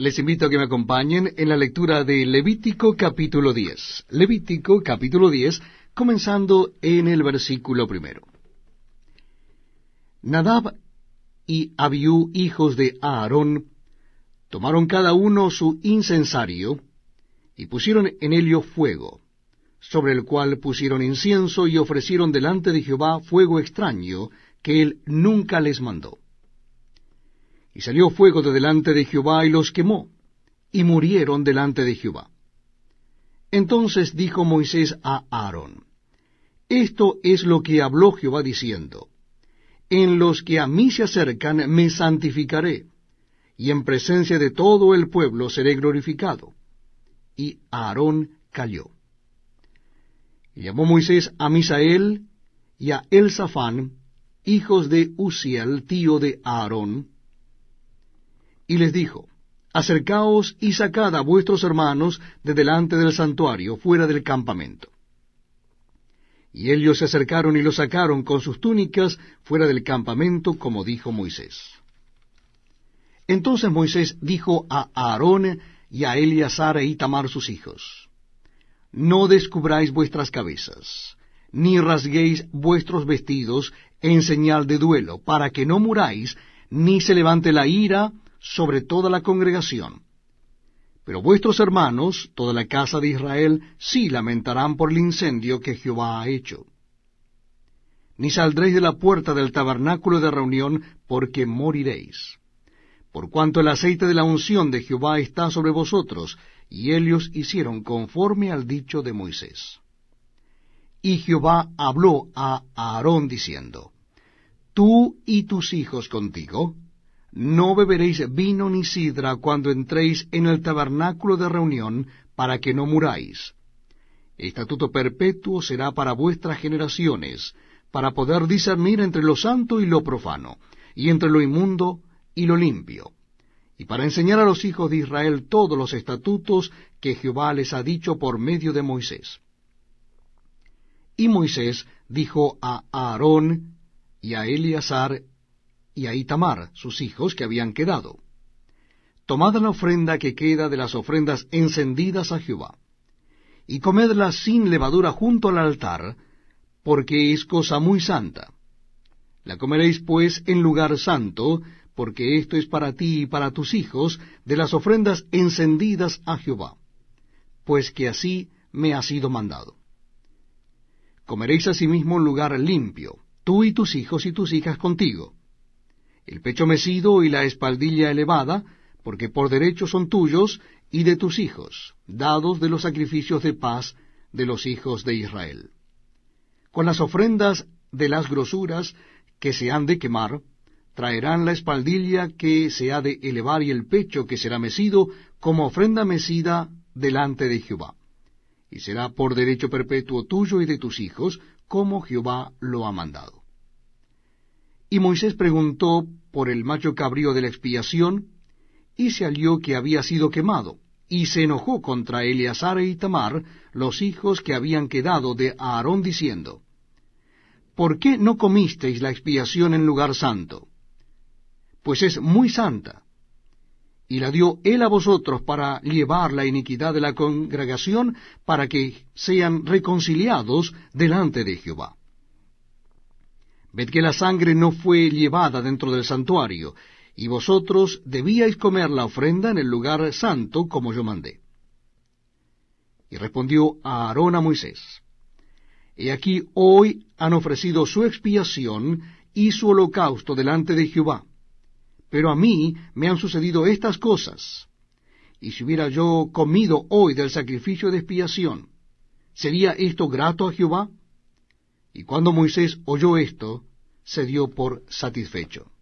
Les invito a que me acompañen en la lectura de Levítico capítulo 10. Levítico capítulo 10, comenzando en el versículo primero. Nadab y Abiú, hijos de Aarón, tomaron cada uno su incensario y pusieron en ello fuego, sobre el cual pusieron incienso y ofrecieron delante de Jehová fuego extraño que él nunca les mandó. Y salió fuego de delante de Jehová y los quemó, y murieron delante de Jehová. Entonces dijo Moisés a Aarón, Esto es lo que habló Jehová diciendo, En los que a mí se acercan me santificaré, y en presencia de todo el pueblo seré glorificado. Y Aarón cayó. Y llamó Moisés a Misael y a Elzafán, hijos de Uziel, tío de Aarón, y les dijo, Acercaos y sacad a vuestros hermanos de delante del santuario, fuera del campamento. Y ellos se acercaron y los sacaron con sus túnicas fuera del campamento, como dijo Moisés. Entonces Moisés dijo a Aarón y a Eleazar y Tamar sus hijos, No descubráis vuestras cabezas, ni rasguéis vuestros vestidos en señal de duelo, para que no muráis, ni se levante la ira, sobre toda la congregación. Pero vuestros hermanos, toda la casa de Israel, sí lamentarán por el incendio que Jehová ha hecho. Ni saldréis de la puerta del tabernáculo de reunión, porque moriréis. Por cuanto el aceite de la unción de Jehová está sobre vosotros, y ellos hicieron conforme al dicho de Moisés. Y Jehová habló a Aarón diciendo, Tú y tus hijos contigo, no beberéis vino ni sidra cuando entréis en el tabernáculo de reunión, para que no muráis. Estatuto perpetuo será para vuestras generaciones, para poder discernir entre lo santo y lo profano, y entre lo inmundo y lo limpio, y para enseñar a los hijos de Israel todos los estatutos que Jehová les ha dicho por medio de Moisés. Y Moisés dijo a Aarón y a Eleazar y a Itamar, sus hijos, que habían quedado. Tomad la ofrenda que queda de las ofrendas encendidas a Jehová, y comedla sin levadura junto al altar, porque es cosa muy santa. La comeréis pues en lugar santo, porque esto es para ti y para tus hijos, de las ofrendas encendidas a Jehová, pues que así me ha sido mandado. Comeréis asimismo en lugar limpio, tú y tus hijos y tus hijas contigo el pecho mecido y la espaldilla elevada, porque por derecho son tuyos y de tus hijos, dados de los sacrificios de paz de los hijos de Israel. Con las ofrendas de las grosuras que se han de quemar, traerán la espaldilla que se ha de elevar y el pecho que será mecido como ofrenda mecida delante de Jehová. Y será por derecho perpetuo tuyo y de tus hijos, como Jehová lo ha mandado. Y Moisés preguntó por el macho cabrío de la expiación, y se halló que había sido quemado, y se enojó contra Eleazar y Tamar, los hijos que habían quedado de Aarón, diciendo, ¿Por qué no comisteis la expiación en lugar santo? Pues es muy santa. Y la dio él a vosotros para llevar la iniquidad de la congregación, para que sean reconciliados delante de Jehová. Ved que la sangre no fue llevada dentro del santuario, y vosotros debíais comer la ofrenda en el lugar santo, como yo mandé. Y respondió Aarón a Moisés, He aquí hoy han ofrecido su expiación y su holocausto delante de Jehová, pero a mí me han sucedido estas cosas, y si hubiera yo comido hoy del sacrificio de expiación, ¿sería esto grato a Jehová? Y cuando Moisés oyó esto, se dio por satisfecho.